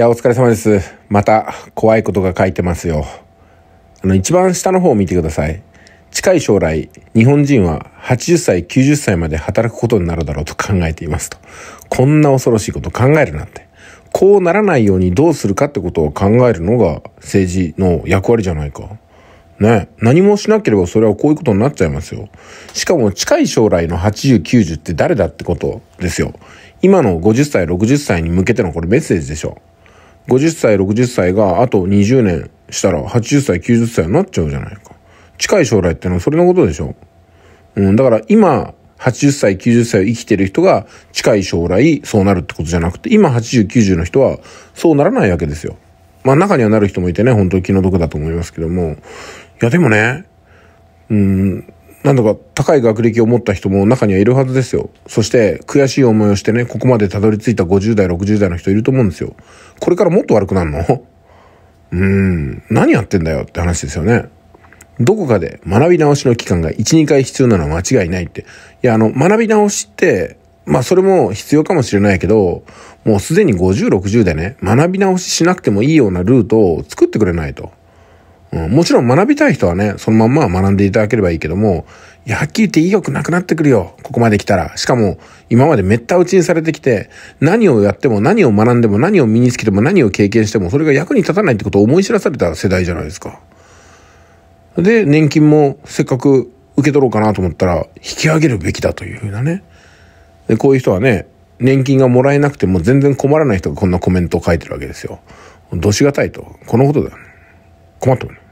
や、お疲れ様です。また、怖いことが書いてますよ。あの、一番下の方を見てください。近い将来、日本人は80歳、90歳まで働くことになるだろうと考えていますと。こんな恐ろしいこと考えるなんて。こうならないようにどうするかってことを考えるのが政治の役割じゃないか。ね。何もしなければそれはこういうことになっちゃいますよ。しかも近い将来の80、90って誰だってことですよ。今の50歳、60歳に向けてのこれメッセージでしょ。50歳、60歳があと20年したら80歳、90歳になっちゃうじゃないか。近い将来ってのはそれのことでしょ。うん、だから今、80歳、90歳を生きてる人が近い将来そうなるってことじゃなくて、今80、90の人はそうならないわけですよ。まあ中にはなる人もいてね、本当に気の毒だと思いますけども。いやでもね、うん、なんとか高い学歴を持った人も中にはいるはずですよ。そして悔しい思いをしてね、ここまでたどり着いた50代、60代の人いると思うんですよ。これからもっと悪くなるのうーん、何やってんだよって話ですよね。どこかで学び直しの期間が1、2回必要なのは間違いないって。いや、あの、学び直しって、まあそれも必要かもしれないけど、もうすでに50、60でね、学び直ししなくてもいいようなルートを作ってくれないと。うん、もちろん学びたい人はね、そのまんま学んでいただければいいけども、いや、はっきり言って意欲なくなってくるよ。ここまで来たら。しかも、今までめった打ちにされてきて、何をやっても、何を学んでも、何を身につけても、何を経験しても、それが役に立たないってことを思い知らされた世代じゃないですか。で、年金もせっかく受け取ろうかなと思ったら、引き上げるべきだというふうなね。で、こういう人はね、年金がもらえなくても全然困らない人がこんなコメントを書いてるわけですよ。どしがたいと。このことだよね。com